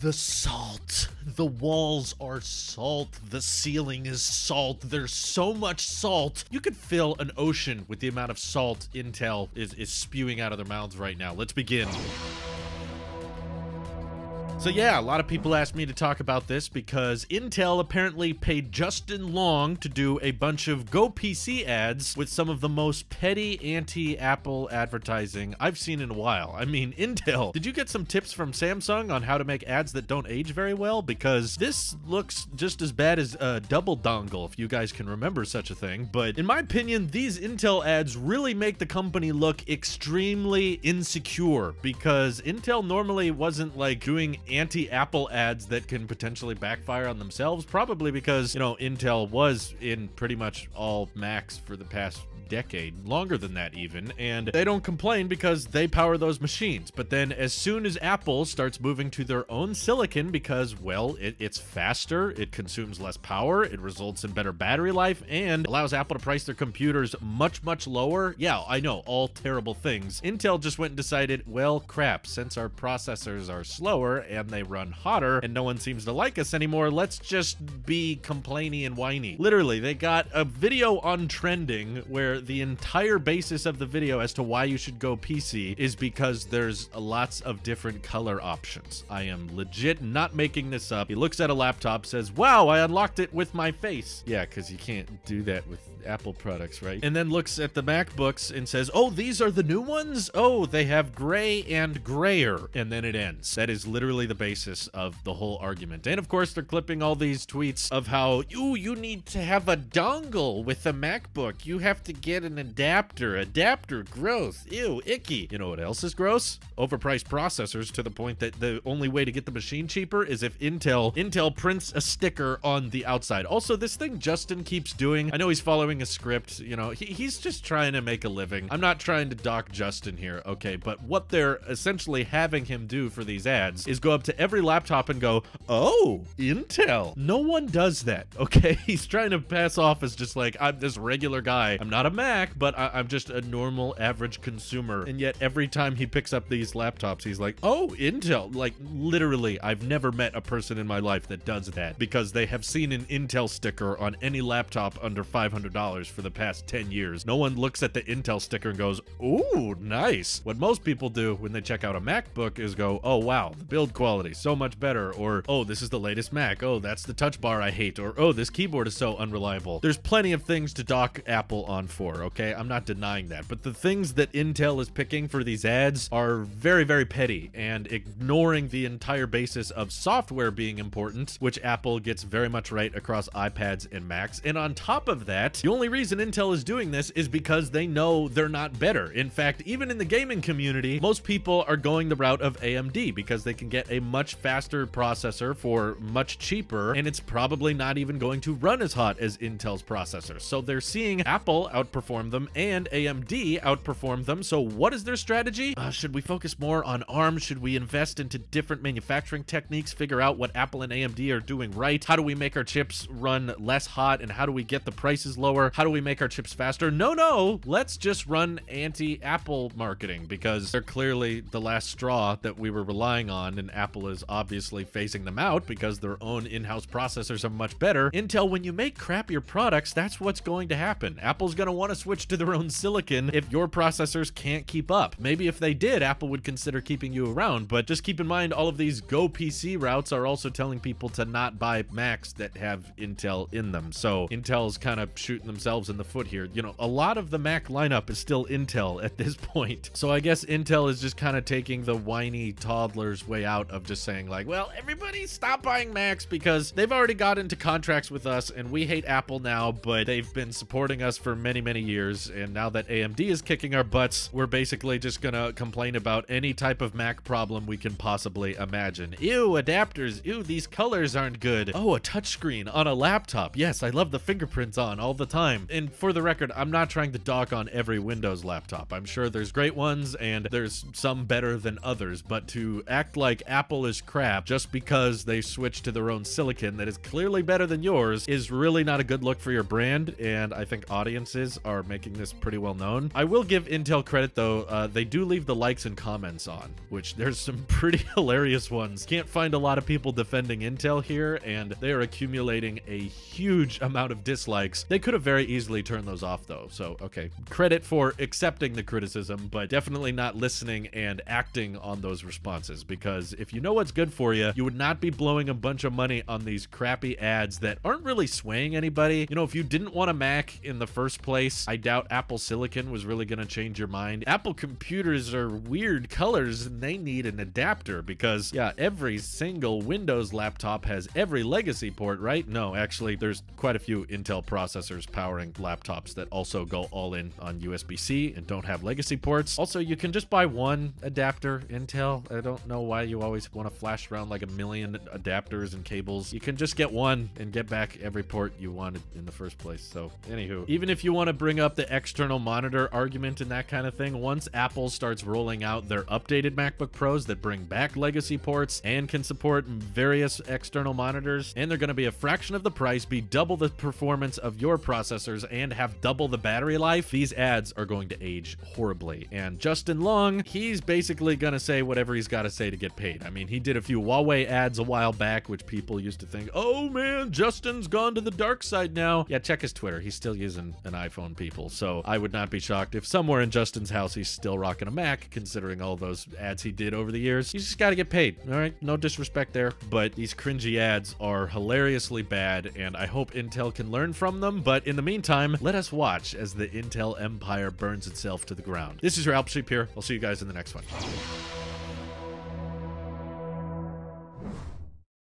the salt. The walls are salt. The ceiling is salt. There's so much salt. You could fill an ocean with the amount of salt Intel is, is spewing out of their mouths right now. Let's begin. So yeah, a lot of people asked me to talk about this because Intel apparently paid Justin Long to do a bunch of Go PC ads with some of the most petty anti-Apple advertising I've seen in a while. I mean, Intel, did you get some tips from Samsung on how to make ads that don't age very well? Because this looks just as bad as a uh, double dongle, if you guys can remember such a thing. But in my opinion, these Intel ads really make the company look extremely insecure because Intel normally wasn't like doing anti Apple ads that can potentially backfire on themselves, probably because, you know, Intel was in pretty much all Macs for the past decade, longer than that even, and they don't complain because they power those machines. But then as soon as Apple starts moving to their own silicon because, well, it, it's faster, it consumes less power, it results in better battery life, and allows Apple to price their computers much, much lower. Yeah, I know, all terrible things. Intel just went and decided, well, crap, since our processors are slower and they run hotter and no one seems to like us anymore. Let's just be complainy and whiny. Literally, they got a video on trending where the entire basis of the video as to why you should go PC is because there's lots of different color options. I am legit not making this up. He looks at a laptop, says, wow, I unlocked it with my face. Yeah, because you can't do that with Apple products, right? And then looks at the MacBooks and says, oh, these are the new ones? Oh, they have gray and grayer. And then it ends. That is literally the basis of the whole argument. And of course, they're clipping all these tweets of how, you you need to have a dongle with a MacBook. You have to get an adapter. Adapter, gross. Ew, icky. You know what else is gross? Overpriced processors to the point that the only way to get the machine cheaper is if Intel, Intel prints a sticker on the outside. Also, this thing Justin keeps doing, I know he's following a script, you know, he, he's just trying to make a living. I'm not trying to dock Justin here, okay? But what they're essentially having him do for these ads is go up to every laptop and go, oh, Intel. No one does that, okay? He's trying to pass off as just like, I'm this regular guy. I'm not a Mac, but I am just a normal average consumer. And yet every time he picks up these laptops, he's like, oh, Intel. Like literally, I've never met a person in my life that does that because they have seen an Intel sticker on any laptop under $500 for the past 10 years. No one looks at the Intel sticker and goes, ooh, nice. What most people do when they check out a MacBook is go, oh, wow, the build quality quality, so much better. Or, oh, this is the latest Mac. Oh, that's the touch bar I hate. Or, oh, this keyboard is so unreliable. There's plenty of things to dock Apple on for, okay? I'm not denying that. But the things that Intel is picking for these ads are very, very petty and ignoring the entire basis of software being important, which Apple gets very much right across iPads and Macs. And on top of that, the only reason Intel is doing this is because they know they're not better. In fact, even in the gaming community, most people are going the route of AMD because they can get a a much faster processor for much cheaper, and it's probably not even going to run as hot as Intel's processor. So they're seeing Apple outperform them and AMD outperform them. So what is their strategy? Uh, should we focus more on ARM? Should we invest into different manufacturing techniques? Figure out what Apple and AMD are doing right? How do we make our chips run less hot? And how do we get the prices lower? How do we make our chips faster? No, no, let's just run anti-Apple marketing because they're clearly the last straw that we were relying on and Apple Apple is obviously phasing them out because their own in-house processors are much better. Intel, when you make crappier products, that's what's going to happen. Apple's going to want to switch to their own silicon if your processors can't keep up. Maybe if they did, Apple would consider keeping you around, but just keep in mind all of these Go PC routes are also telling people to not buy Macs that have Intel in them. So Intel's kind of shooting themselves in the foot here. You know, a lot of the Mac lineup is still Intel at this point. So I guess Intel is just kind of taking the whiny toddler's way out of of just saying like, well, everybody stop buying Macs because they've already got into contracts with us and we hate Apple now, but they've been supporting us for many, many years. And now that AMD is kicking our butts, we're basically just gonna complain about any type of Mac problem we can possibly imagine. Ew, adapters. Ew, these colors aren't good. Oh, a touchscreen on a laptop. Yes, I love the fingerprints on all the time. And for the record, I'm not trying to dock on every Windows laptop. I'm sure there's great ones and there's some better than others, but to act like Apple Apple is crap just because they switched to their own silicon that is clearly better than yours is really not a good look for your brand. And I think audiences are making this pretty well known. I will give Intel credit though. Uh, they do leave the likes and comments on, which there's some pretty hilarious ones. Can't find a lot of people defending Intel here and they are accumulating a huge amount of dislikes. They could have very easily turned those off though. So, okay. Credit for accepting the criticism, but definitely not listening and acting on those responses because if if you know what's good for you, you would not be blowing a bunch of money on these crappy ads that aren't really swaying anybody. You know, if you didn't want a Mac in the first place, I doubt Apple Silicon was really going to change your mind. Apple computers are weird colors and they need an adapter because, yeah, every single Windows laptop has every legacy port, right? No, actually, there's quite a few Intel processors powering laptops that also go all in on USB-C and don't have legacy ports. Also, you can just buy one adapter, Intel. I don't know why you always always want to flash around like a million adapters and cables. You can just get one and get back every port you wanted in the first place. So anywho, even if you want to bring up the external monitor argument and that kind of thing, once Apple starts rolling out their updated MacBook Pros that bring back legacy ports and can support various external monitors, and they're going to be a fraction of the price, be double the performance of your processors, and have double the battery life, these ads are going to age horribly. And Justin Long, he's basically going to say whatever he's got to say to get paid. I mean, he did a few Huawei ads a while back, which people used to think, oh man, Justin's gone to the dark side now. Yeah, check his Twitter. He's still using an iPhone, people. So I would not be shocked if somewhere in Justin's house he's still rocking a Mac, considering all those ads he did over the years. He's just got to get paid. All right, no disrespect there, but these cringy ads are hilariously bad, and I hope Intel can learn from them. But in the meantime, let us watch as the Intel empire burns itself to the ground. This is your Alp Sheep here. I'll see you guys in the next one.